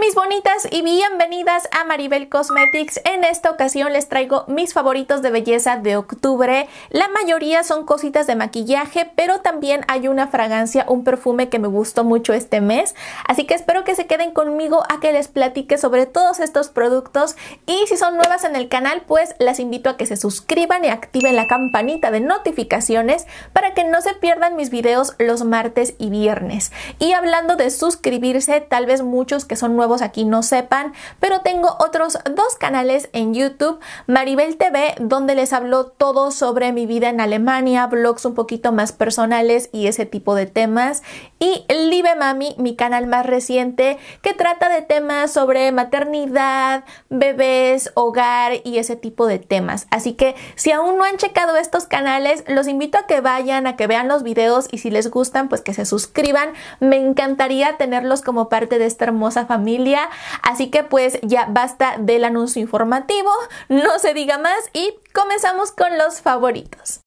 mis bonitas y bienvenidas a Maribel Cosmetics. En esta ocasión les traigo mis favoritos de belleza de octubre. La mayoría son cositas de maquillaje, pero también hay una fragancia, un perfume que me gustó mucho este mes. Así que espero que se queden conmigo a que les platique sobre todos estos productos. Y si son nuevas en el canal, pues las invito a que se suscriban y activen la campanita de notificaciones para que no se pierdan mis videos los martes y viernes. Y hablando de suscribirse, tal vez muchos que son nuevos aquí no sepan, pero tengo otros dos canales en YouTube, Maribel TV, donde les hablo todo sobre mi vida en Alemania, blogs un poquito más personales y ese tipo de temas, y Live Mami, mi canal más reciente, que trata de temas sobre maternidad, bebés, hogar y ese tipo de temas. Así que si aún no han checado estos canales, los invito a que vayan, a que vean los videos y si les gustan, pues que se suscriban. Me encantaría tenerlos como parte de esta hermosa familia Así que pues ya basta del anuncio informativo, no se diga más y comenzamos con los favoritos.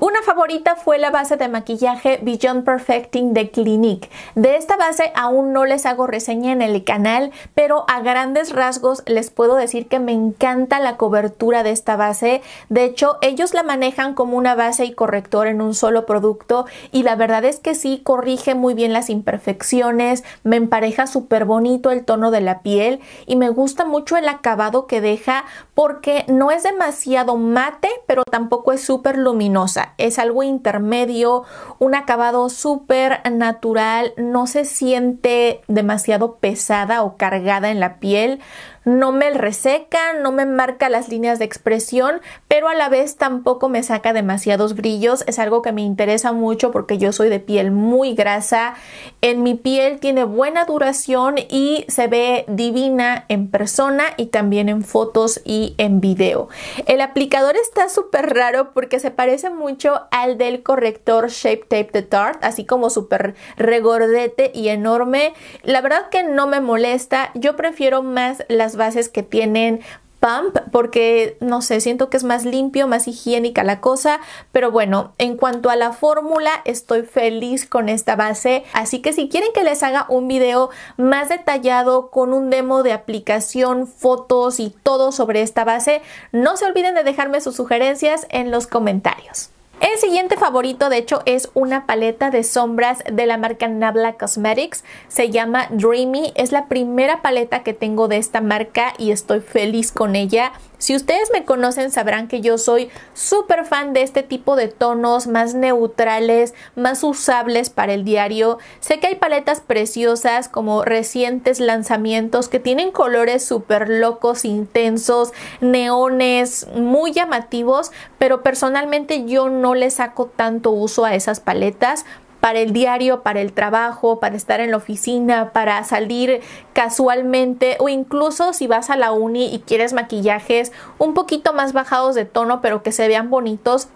Una favorita fue la base de maquillaje Beyond Perfecting de Clinique. De esta base aún no les hago reseña en el canal, pero a grandes rasgos les puedo decir que me encanta la cobertura de esta base. De hecho, ellos la manejan como una base y corrector en un solo producto y la verdad es que sí corrige muy bien las imperfecciones, me empareja súper bonito el tono de la piel y me gusta mucho el acabado que deja porque no es demasiado mate, pero tampoco es súper luminoso. Es algo intermedio, un acabado súper natural, no se siente demasiado pesada o cargada en la piel, no me reseca, no me marca las líneas de expresión, pero a la vez tampoco me saca demasiados brillos. Es algo que me interesa mucho porque yo soy de piel muy grasa. En mi piel tiene buena duración y se ve divina en persona y también en fotos y en video. El aplicador está súper raro porque se parece mucho al del corrector Shape Tape de Tarte, así como súper regordete y enorme. La verdad que no me molesta, yo prefiero más las bases que tienen Pump porque no sé, siento que es más limpio, más higiénica la cosa, pero bueno, en cuanto a la fórmula estoy feliz con esta base, así que si quieren que les haga un video más detallado con un demo de aplicación, fotos y todo sobre esta base, no se olviden de dejarme sus sugerencias en los comentarios. El siguiente favorito de hecho es una paleta de sombras de la marca Nabla Cosmetics, se llama Dreamy, es la primera paleta que tengo de esta marca y estoy feliz con ella, si ustedes me conocen sabrán que yo soy súper fan de este tipo de tonos más neutrales, más usables para el diario. Sé que hay paletas preciosas como recientes lanzamientos que tienen colores súper locos, intensos, neones, muy llamativos, pero personalmente yo no le saco tanto uso a esas paletas para el diario, para el trabajo, para estar en la oficina, para salir casualmente o incluso si vas a la uni y quieres maquillajes un poquito más bajados de tono pero que se vean bonitos,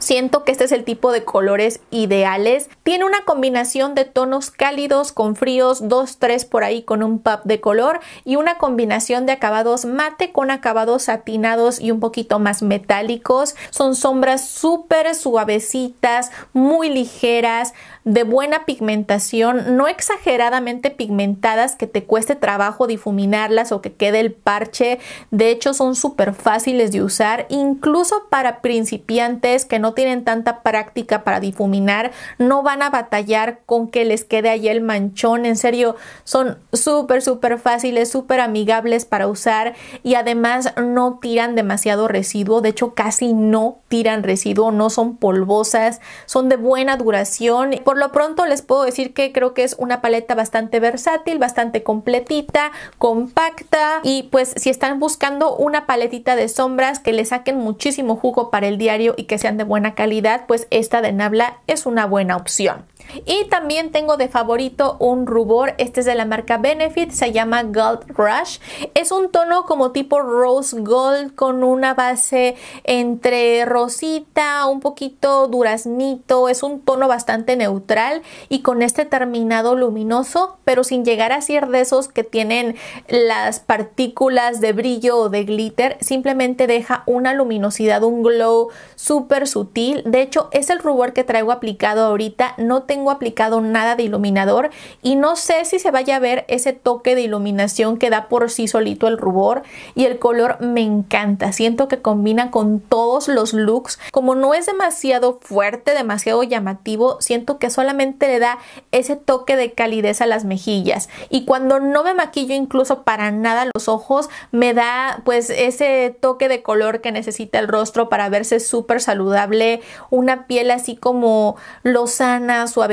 Siento que este es el tipo de colores ideales. Tiene una combinación de tonos cálidos con fríos, dos, tres por ahí con un pop de color y una combinación de acabados mate con acabados satinados y un poquito más metálicos. Son sombras súper suavecitas, muy ligeras, de buena pigmentación, no exageradamente pigmentadas que te cueste trabajo difuminarlas o que quede el parche. De hecho, son súper fáciles de usar, incluso para principiantes que no tienen tanta práctica para difuminar, no van a batallar con que les quede ahí el manchón. En serio, son súper, súper fáciles, súper amigables para usar y además no tiran demasiado residuo. De hecho, casi no tiran residuo, no son polvosas, son de buena duración lo pronto les puedo decir que creo que es una paleta bastante versátil, bastante completita, compacta y pues si están buscando una paletita de sombras que le saquen muchísimo jugo para el diario y que sean de buena calidad, pues esta de Nabla es una buena opción. Y también tengo de favorito un rubor, este es de la marca Benefit, se llama Gold Rush. Es un tono como tipo rose gold con una base entre rosita, un poquito duraznito, es un tono bastante neutral y con este terminado luminoso, pero sin llegar a ser de esos que tienen las partículas de brillo o de glitter, simplemente deja una luminosidad, un glow súper sutil. De hecho, es el rubor que traigo aplicado ahorita, no tengo tengo aplicado nada de iluminador y no sé si se vaya a ver ese toque de iluminación que da por sí solito el rubor y el color me encanta, siento que combina con todos los looks, como no es demasiado fuerte, demasiado llamativo, siento que solamente le da ese toque de calidez a las mejillas y cuando no me maquillo incluso para nada los ojos, me da pues ese toque de color que necesita el rostro para verse súper saludable, una piel así como lozana, suave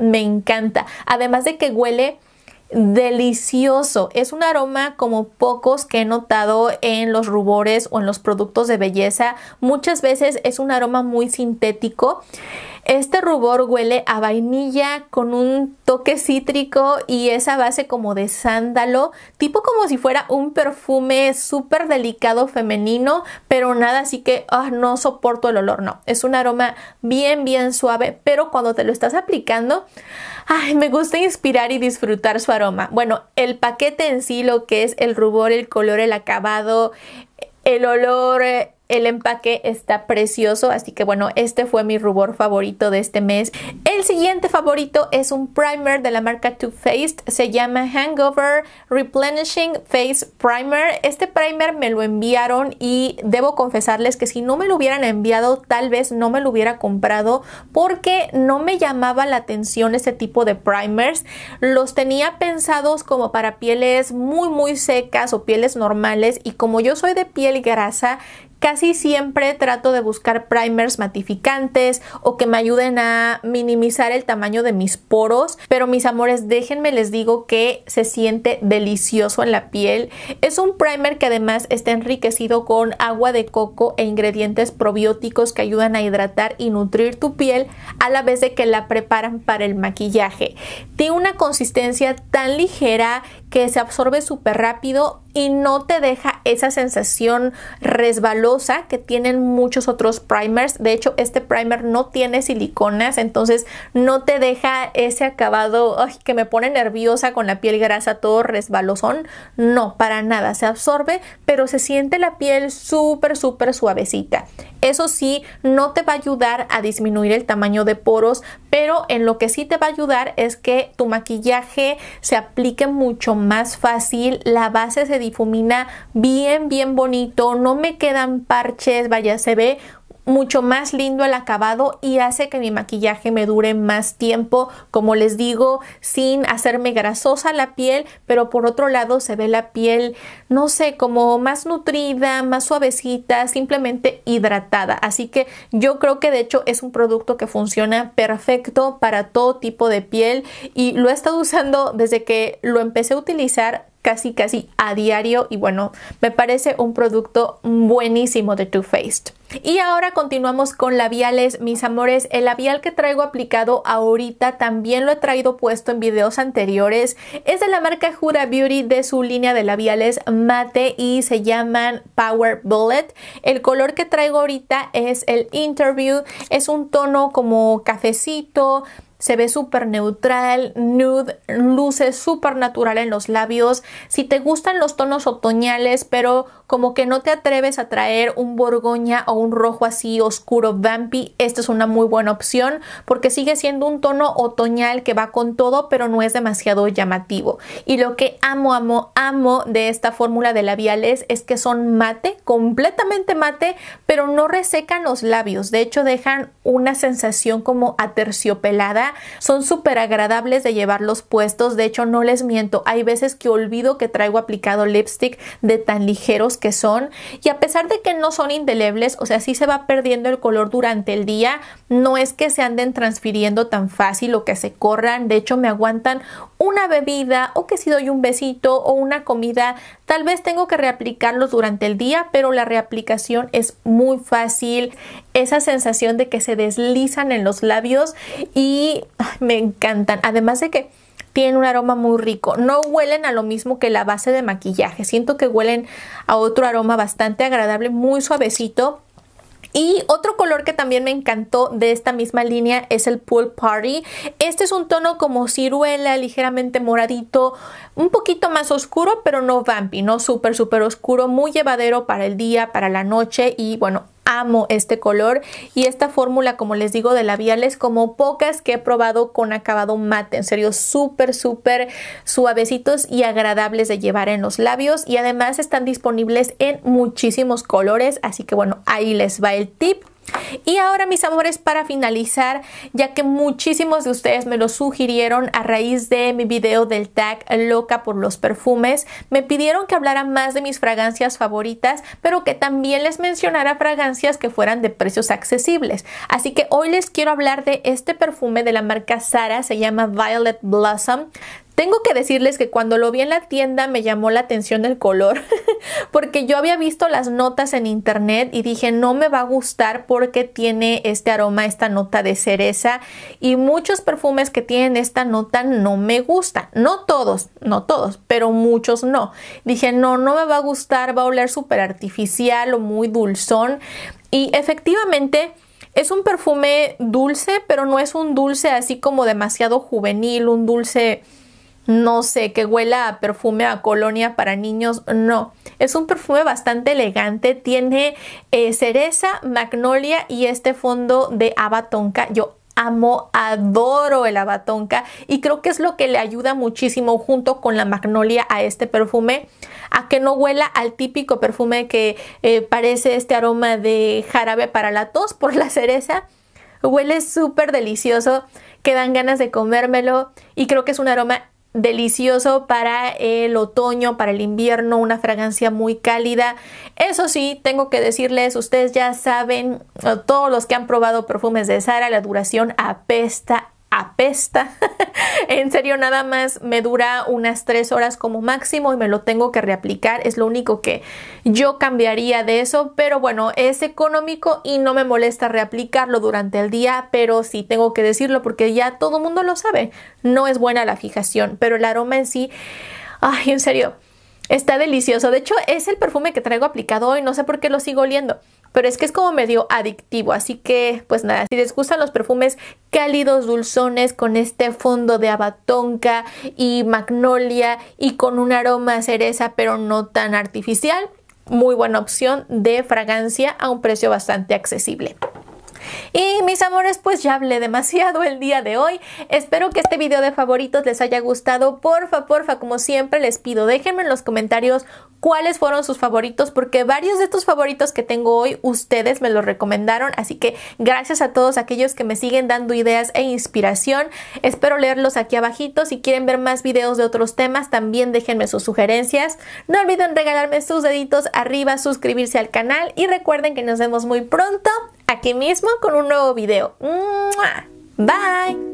me encanta. Además de que huele delicioso. Es un aroma como pocos que he notado en los rubores o en los productos de belleza. Muchas veces es un aroma muy sintético. Este rubor huele a vainilla con un toque cítrico y esa base como de sándalo, tipo como si fuera un perfume súper delicado femenino, pero nada así que ah, no soporto el olor, no. Es un aroma bien, bien suave, pero cuando te lo estás aplicando, Ay, me gusta inspirar y disfrutar su aroma. Bueno, el paquete en sí, lo que es el rubor, el color, el acabado, el olor, el empaque está precioso. Así que bueno, este fue mi rubor favorito de este mes. El siguiente favorito es un primer de la marca Too Faced, se llama Hangover Replenishing Face Primer. Este primer me lo enviaron y debo confesarles que si no me lo hubieran enviado tal vez no me lo hubiera comprado porque no me llamaba la atención este tipo de primers. Los tenía pensados como para pieles muy muy secas o pieles normales y como yo soy de piel grasa casi siempre trato de buscar primers matificantes o que me ayuden a minimizar el tamaño de mis poros, pero mis amores, déjenme les digo que se siente delicioso en la piel. Es un primer que además está enriquecido con agua de coco e ingredientes probióticos que ayudan a hidratar y nutrir tu piel a la vez de que la preparan para el maquillaje. Tiene una consistencia tan ligera que se absorbe súper rápido y no te deja esa sensación resbalosa que tienen muchos otros primers. De hecho, este primer no tiene siliconas, entonces no te deja ese acabado que me pone nerviosa con la piel grasa, todo resbalosón. No, para nada, se absorbe, pero se siente la piel súper, súper suavecita. Eso sí, no te va a ayudar a disminuir el tamaño de poros, pero en lo que sí te va a ayudar es que tu maquillaje se aplique mucho más más fácil, la base se difumina bien, bien bonito, no me quedan parches, vaya, se ve mucho más lindo el acabado y hace que mi maquillaje me dure más tiempo, como les digo, sin hacerme grasosa la piel, pero por otro lado se ve la piel, no sé, como más nutrida, más suavecita, simplemente hidratada. Así que yo creo que de hecho es un producto que funciona perfecto para todo tipo de piel y lo he estado usando desde que lo empecé a utilizar casi casi a diario y bueno, me parece un producto buenísimo de Too Faced. Y ahora continuamos con labiales, mis amores. El labial que traigo aplicado ahorita también lo he traído puesto en videos anteriores. Es de la marca Huda Beauty de su línea de labiales mate y se llaman Power Bullet. El color que traigo ahorita es el Interview. Es un tono como cafecito, se ve súper neutral, nude, luce súper natural en los labios. Si te gustan los tonos otoñales, pero como que no te atreves a traer un borgoña o un rojo así oscuro vampy, esta es una muy buena opción porque sigue siendo un tono otoñal que va con todo, pero no es demasiado llamativo. Y lo que amo, amo, amo de esta fórmula de labiales es que son mate, completamente mate, pero no resecan los labios. De hecho, dejan una sensación como aterciopelada son súper agradables de llevarlos puestos. De hecho, no les miento. Hay veces que olvido que traigo aplicado lipstick de tan ligeros que son. Y a pesar de que no son indelebles, o sea, sí se va perdiendo el color durante el día. No es que se anden transfiriendo tan fácil o que se corran. De hecho, me aguantan una bebida o que si doy un besito o una comida, tal vez tengo que reaplicarlos durante el día, pero la reaplicación es muy fácil esa sensación de que se deslizan en los labios y ah, me encantan. Además de que tienen un aroma muy rico. No huelen a lo mismo que la base de maquillaje. Siento que huelen a otro aroma bastante agradable, muy suavecito. Y otro color que también me encantó de esta misma línea es el Pool Party. Este es un tono como ciruela, ligeramente moradito, un poquito más oscuro, pero no vampy, no súper, súper oscuro, muy llevadero para el día, para la noche y bueno, amo este color y esta fórmula, como les digo, de labiales como pocas que he probado con acabado mate. En serio, súper, súper suavecitos y agradables de llevar en los labios y además están disponibles en muchísimos colores. Así que bueno, ahí les va el tip. Y ahora mis amores, para finalizar, ya que muchísimos de ustedes me lo sugirieron a raíz de mi video del tag loca por los perfumes, me pidieron que hablara más de mis fragancias favoritas, pero que también les mencionara fragancias que fueran de precios accesibles. Así que hoy les quiero hablar de este perfume de la marca Sara, se llama Violet Blossom. Tengo que decirles que cuando lo vi en la tienda me llamó la atención el color, porque yo había visto las notas en internet y dije no me va a gustar porque tiene este aroma, esta nota de cereza y muchos perfumes que tienen esta nota no me gustan. No todos, no todos, pero muchos no. Dije no, no me va a gustar, va a oler súper artificial o muy dulzón y efectivamente... Es un perfume dulce, pero no es un dulce así como demasiado juvenil, un dulce no sé, que huela a perfume a colonia para niños, no. Es un perfume bastante elegante, tiene eh, cereza, magnolia y este fondo de abatonca. Yo amo, adoro el abatonca y creo que es lo que le ayuda muchísimo junto con la magnolia a este perfume a que no huela al típico perfume que eh, parece este aroma de jarabe para la tos por la cereza. Huele súper delicioso, que dan ganas de comérmelo y creo que es un aroma delicioso para el otoño, para el invierno, una fragancia muy cálida. Eso sí, tengo que decirles, ustedes ya saben, todos los que han probado perfumes de Sara, la duración apesta apesta. en serio, nada más me dura unas tres horas como máximo y me lo tengo que reaplicar. Es lo único que yo cambiaría de eso, pero bueno, es económico y no me molesta reaplicarlo durante el día, pero sí tengo que decirlo porque ya todo el mundo lo sabe. No es buena la fijación, pero el aroma en sí, ay, en serio, está delicioso. De hecho, es el perfume que traigo aplicado hoy, no sé por qué lo sigo oliendo pero es que es como medio adictivo, así que pues nada, si les gustan los perfumes cálidos, dulzones, con este fondo de abatonca y magnolia y con un aroma a cereza pero no tan artificial, muy buena opción de fragancia a un precio bastante accesible. Y mis amores, pues ya hablé demasiado el día de hoy. Espero que este video de favoritos les haya gustado. Porfa, porfa, como siempre les pido, déjenme en los comentarios cuáles fueron sus favoritos, porque varios de estos favoritos que tengo hoy, ustedes me los recomendaron. Así que gracias a todos aquellos que me siguen dando ideas e inspiración. Espero leerlos aquí abajito. Si quieren ver más videos de otros temas, también déjenme sus sugerencias. No olviden regalarme sus deditos arriba, suscribirse al canal y recuerden que nos vemos muy pronto aquí mismo con un nuevo video. Bye.